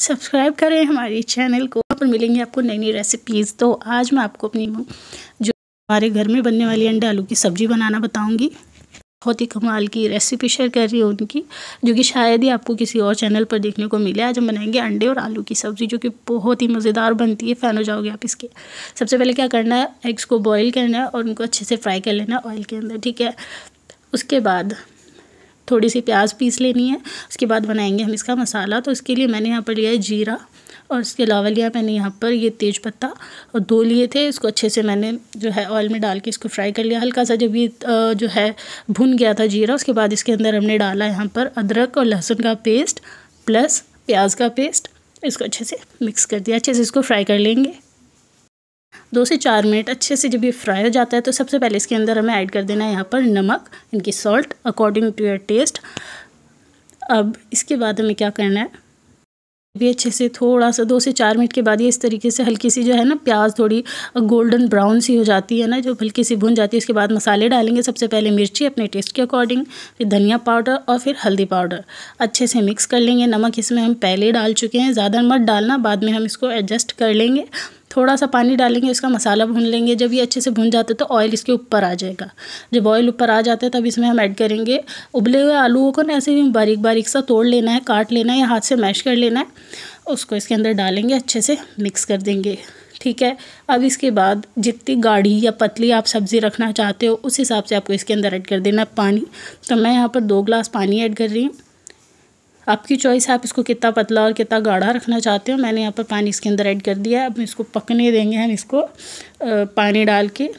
subscribe करें हमारे channel को पर मिलेंगे आपको नई नई रेसिपीज़ तो आज मैं आपको अपनी जो हमारे घर में बनने वाली अंडे आलू की सब्ज़ी बनाना बताऊँगी बहुत ही कमाल की रेसिपी शेयर कर रही हूँ उनकी जो कि शायद ही आपको किसी और चैनल पर देखने को मिले आज हम बनाएंगे अंडे और आलू की सब्ज़ी जो कि बहुत ही मज़ेदार बनती है फ़ैन हो जाओगे आप इसके सबसे पहले क्या करना है एग्स को बॉईल करना है और उनको अच्छे से फ्राई कर लेना ऑयल के अंदर ठीक है उसके बाद थोड़ी सी प्याज पीस लेनी है उसके बाद बनाएंगे हम इसका मसाला तो इसके लिए मैंने यहाँ पर लिया है जीरा और इसके अलावा लिया मैंने यहाँ पर ये तेज पत्ता और दो लिए थे इसको अच्छे से मैंने जो है ऑयल में डाल के इसको फ्राई कर लिया हल्का सा जब ये जो है भुन गया था जीरा उसके बाद इसके अंदर हमने डाला यहाँ पर अदरक और लहसुन का पेस्ट प्लस प्याज का पेस्ट इसको अच्छे से मिक्स कर दिया अच्छे से इसको फ्राई कर लेंगे दो से चार मिनट अच्छे से जब ये फ्राई हो जाता है तो सबसे पहले इसके अंदर हमें ऐड कर देना है यहाँ पर नमक इनकी salt according to your taste अब इसके बाद हमें क्या करना है भी अच्छे से थोड़ा सा दो से चार मिनट के बाद ये इस तरीके से हल्की सी जो है ना प्याज थोड़ी गोल्डन ब्राउन सी हो जाती है ना जो हल्की सी भुन जाती है उसके बाद मसाले डालेंगे सबसे पहले मिर्ची अपने टेस्ट के अकॉर्डिंग फिर धनिया पाउडर और फिर हल्दी पाउडर अच्छे से मिक्स कर लेंगे नमक इसमें हम पहले डाल चुके हैं ज़्यादा मत डालना बाद में हम इसको एडजस्ट कर लेंगे थोड़ा सा पानी डालेंगे इसका मसाला भून लेंगे जब ये अच्छे से भून जाते तो ऑयल इसके ऊपर आ जाएगा जब ऑयल ऊपर आ जाता है तब इसमें हम ऐड करेंगे उबले हुए आलूओं को ना ऐसे बारीक बारीक सा तोड़ लेना है काट लेना है या हाथ से मैश कर लेना है उसको इसके अंदर डालेंगे अच्छे से मिक्स कर देंगे ठीक है अब इसके बाद जितनी गाढ़ी या पतली आप सब्ज़ी रखना चाहते हो उस हिसाब से आपको इसके अंदर ऐड कर देना है पानी तो मैं यहाँ पर दो ग्लास पानी ऐड कर रही हूँ आपकी चॉइस है आप इसको कितना पतला और कितना गाढ़ा रखना चाहते हो मैंने यहाँ पर पानी इसके अंदर ऐड कर दिया है अब इसको पकने देंगे हम इसको पानी डाल के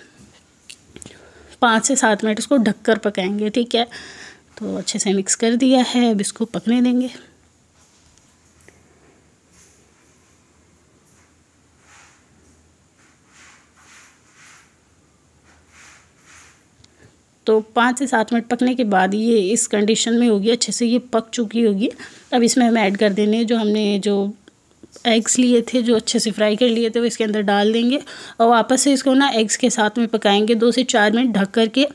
पाँच से सात मिनट इसको ढककर पकाएंगे ठीक है तो अच्छे से मिक्स कर दिया है अब इसको पकने देंगे तो पाँच से सात मिनट पकने के बाद ये इस कंडीशन में होगी अच्छे से ये पक चुकी होगी अब इसमें हम ऐड कर देने जो हमने जो एग्स लिए थे जो अच्छे से फ्राई कर लिए थे वो इसके अंदर डाल देंगे और वापस से इसको ना एग्स के साथ में पकाएंगे दो से चार मिनट ढक करके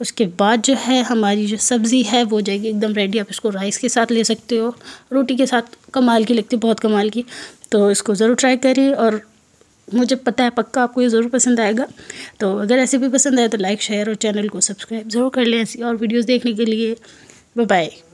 उसके बाद जो है हमारी जो सब्ज़ी है वो जाएगी एकदम रेडी आप इसको राइस के साथ ले सकते हो रोटी के साथ कमाल की लगती है बहुत कमाल की तो इसको ज़रूर ट्राई करें और मुझे पता है पक्का आपको ये ज़रूर पसंद आएगा तो अगर ऐसे भी पसंद आए तो लाइक शेयर और चैनल को सब्सक्राइब ज़रूर कर लें ऐसी और वीडियोज़ देखने के लिए बाय